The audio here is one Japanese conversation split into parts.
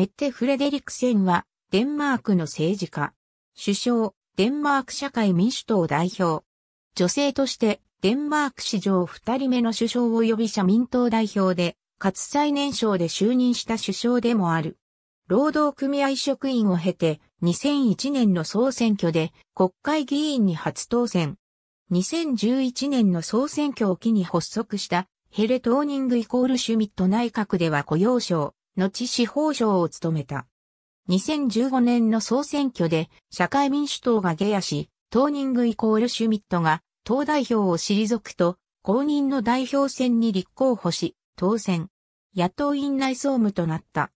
メッテ・フレデリクセンは、デンマークの政治家。首相、デンマーク社会民主党代表。女性として、デンマーク史上二人目の首相及び社民党代表で、かつ最年少で就任した首相でもある。労働組合職員を経て、2001年の総選挙で国会議員に初当選。2011年の総選挙を機に発足したヘレトーニングイコールシュミット内閣では雇用省、後司法省を務めた。2015年の総選挙で社会民主党が下野し、トーニングイコールシュミットが党代表を退くと、公認の代表選に立候補し、当選。野党院内総務となった。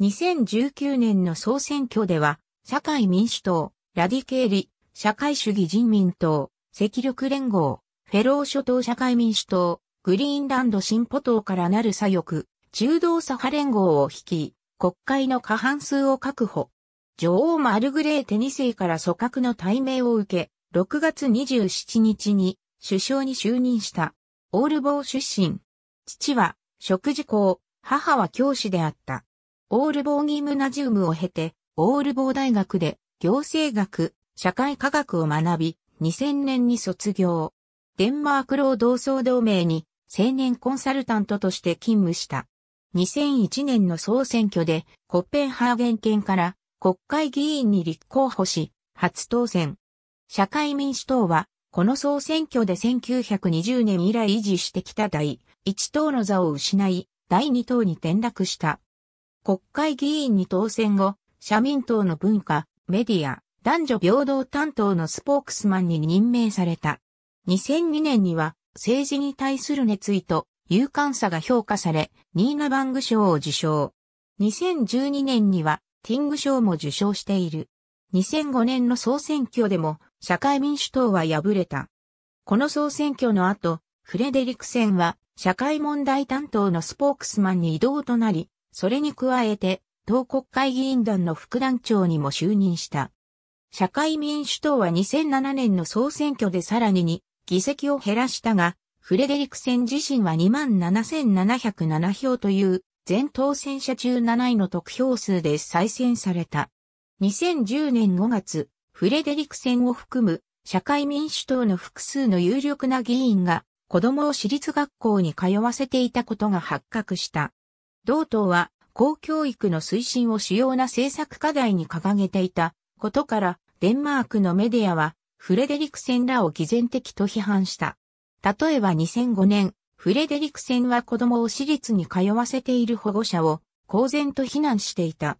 2019年の総選挙では、社会民主党、ラディケーリ、社会主義人民党、赤力連合、フェロー諸党社会民主党、グリーンランド進歩党からなる左翼、中道左派連合を率い、国会の過半数を確保。女王マルグレーテ2世から組閣の対名を受け、6月27日に首相に就任した。オールボー出身。父は食事校、母は教師であった。オールボーギムナジウムを経て、オールボー大学で行政学、社会科学を学び、2000年に卒業。デンマーク労働総同盟に青年コンサルタントとして勤務した。2001年の総選挙でコッペンハーゲン県から国会議員に立候補し、初当選。社会民主党は、この総選挙で1920年以来維持してきた第1党の座を失い、第2党に転落した。国会議員に当選後、社民党の文化、メディア、男女平等担当のスポークスマンに任命された。2002年には政治に対する熱意と勇敢さが評価され、ニーナ・バング賞を受賞。2012年には、ティング賞も受賞している。2005年の総選挙でも、社会民主党は敗れた。この総選挙の後、フレデリクセンは、社会問題担当のスポークスマンに異動となり、それに加えて、党国会議員団の副団長にも就任した。社会民主党は2007年の総選挙でさらにに、議席を減らしたが、フレデリクセン自身は27,707票という全当選者中7位の得票数で再選された。2010年5月、フレデリクセンを含む社会民主党の複数の有力な議員が子供を私立学校に通わせていたことが発覚した。同党は公教育の推進を主要な政策課題に掲げていたことから、デンマークのメディアはフレデリクセンらを偽善的と批判した。例えば2005年、フレデリクセンは子供を私立に通わせている保護者を公然と非難していた。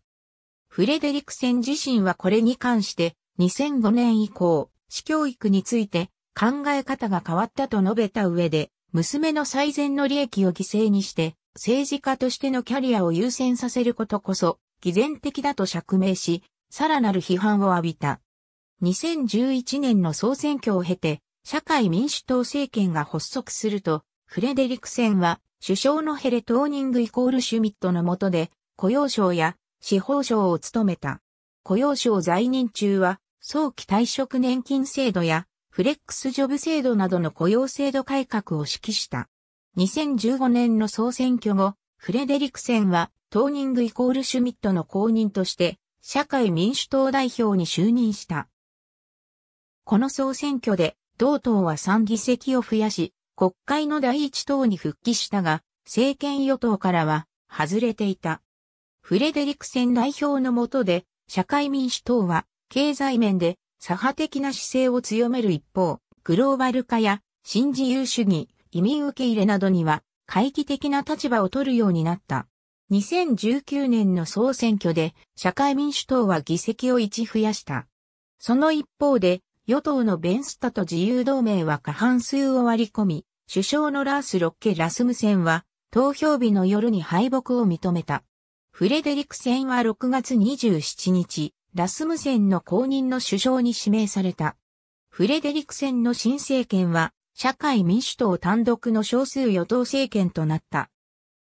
フレデリクセン自身はこれに関して2005年以降、私教育について考え方が変わったと述べた上で、娘の最善の利益を犠牲にして、政治家としてのキャリアを優先させることこそ、偽善的だと釈明し、さらなる批判を浴びた。2011年の総選挙を経て、社会民主党政権が発足すると、フレデリクセンは首相のヘレトーニングイコールシュミットの下で雇用省や司法省を務めた。雇用省在任中は早期退職年金制度やフレックスジョブ制度などの雇用制度改革を指揮した。2015年の総選挙後、フレデリクセンはトーニングイコールシュミットの公認として社会民主党代表に就任した。この総選挙で同党は3議席を増やし、国会の第一党に復帰したが、政権与党からは外れていた。フレデリクセン代表の下で、社会民主党は経済面で左派的な姿勢を強める一方、グローバル化や新自由主義、移民受け入れなどには、回帰的な立場を取るようになった。2019年の総選挙で社会民主党は議席を1増やした。その一方で与党のベンスタと自由同盟は過半数を割り込み、首相のラース・ロッケ・ラスムセンは、投票日の夜に敗北を認めた。フレデリクセンは6月27日、ラスムセンの後任の首相に指名された。フレデリクセンの新政権は、社会民主党単独の少数与党政権となった。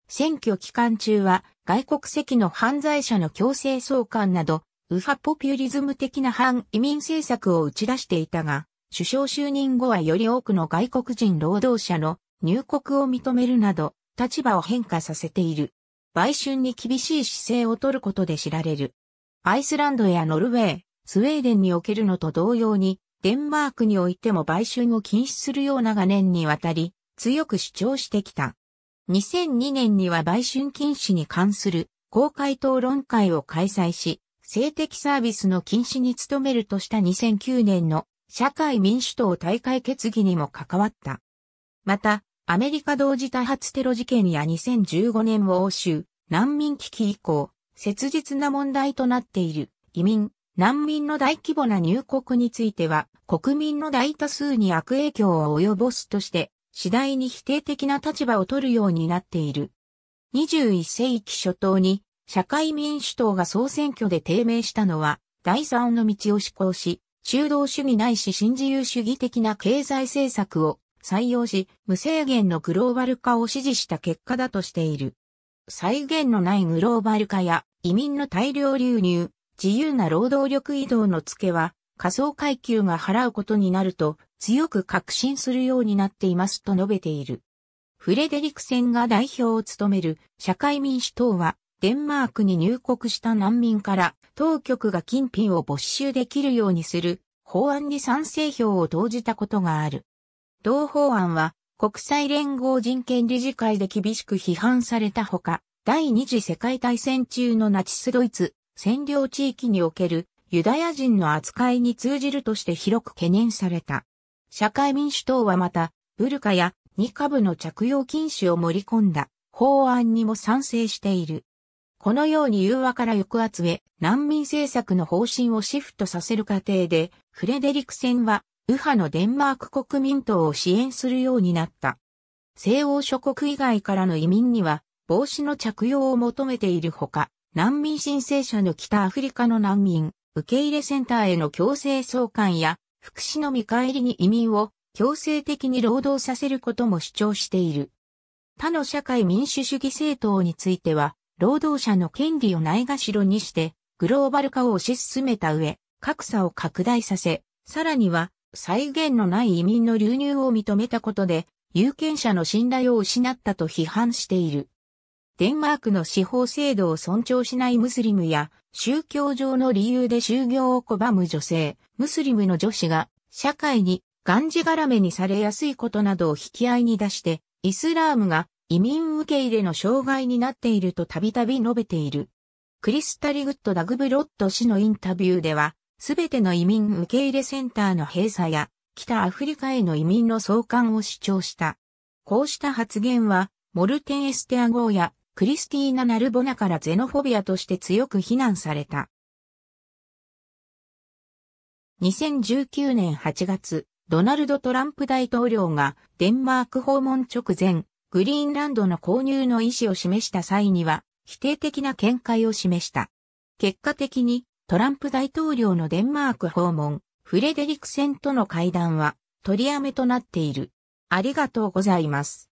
選挙期間中は、外国籍の犯罪者の強制送還など、右派ポピュリズム的な反移民政策を打ち出していたが、首相就任後はより多くの外国人労働者の入国を認めるなど、立場を変化させている。売春に厳しい姿勢を取ることで知られる。アイスランドやノルウェー、スウェーデンにおけるのと同様に、デンマークにおいても売春を禁止するようなが年にわたり、強く主張してきた。2002年には売春禁止に関する公開討論会を開催し、性的サービスの禁止に努めるとした2009年の社会民主党大会決議にも関わった。また、アメリカ同時多発テロ事件や2015年欧州難民危機以降、切実な問題となっている移民、難民の大規模な入国については、国民の大多数に悪影響を及ぼすとして、次第に否定的な立場を取るようになっている。21世紀初頭に社会民主党が総選挙で低迷したのは、第三の道を施行し、中道主義ないし新自由主義的な経済政策を採用し、無制限のグローバル化を支持した結果だとしている。再現のないグローバル化や移民の大量流入、自由な労働力移動の付けは、仮想階級が払うことになると強く確信するようになっていますと述べている。フレデリクセンが代表を務める社会民主党はデンマークに入国した難民から当局が金品を没収できるようにする法案に賛成票を投じたことがある。同法案は国際連合人権理事会で厳しく批判されたほか、第二次世界大戦中のナチスドイツ占領地域におけるユダヤ人の扱いに通じるとして広く懸念された。社会民主党はまた、ブルカやニカブの着用禁止を盛り込んだ法案にも賛成している。このように融和から抑圧へ難民政策の方針をシフトさせる過程で、フレデリクセンは右派のデンマーク国民党を支援するようになった。西欧諸国以外からの移民には帽子の着用を求めているほか、難民申請者の北アフリカの難民、受け入れセンターへの強制送還や、福祉の見返りに移民を強制的に労働させることも主張している。他の社会民主主義政党については、労働者の権利をないがしろにして、グローバル化を推し進めた上、格差を拡大させ、さらには、再現のない移民の流入を認めたことで、有権者の信頼を失ったと批判している。デンマークの司法制度を尊重しないムスリムや、宗教上の理由で就業を拒む女性、ムスリムの女子が、社会に、がんじがらめにされやすいことなどを引き合いに出して、イスラームが移民受け入れの障害になっているとたびたび述べている。クリスタリ・グッド・ダグブロット氏のインタビューでは、すべての移民受け入れセンターの閉鎖や、北アフリカへの移民の送還を主張した。こうした発言は、モルテン・エステア号やクリスティーナ・ナルボナからゼノフォビアとして強く非難された。2019年8月、ドナルド・トランプ大統領がデンマーク訪問直前、グリーンランドの購入の意思を示した際には、否定的な見解を示した。結果的に、トランプ大統領のデンマーク訪問、フレデリクセンとの会談は取りやめとなっている。ありがとうございます。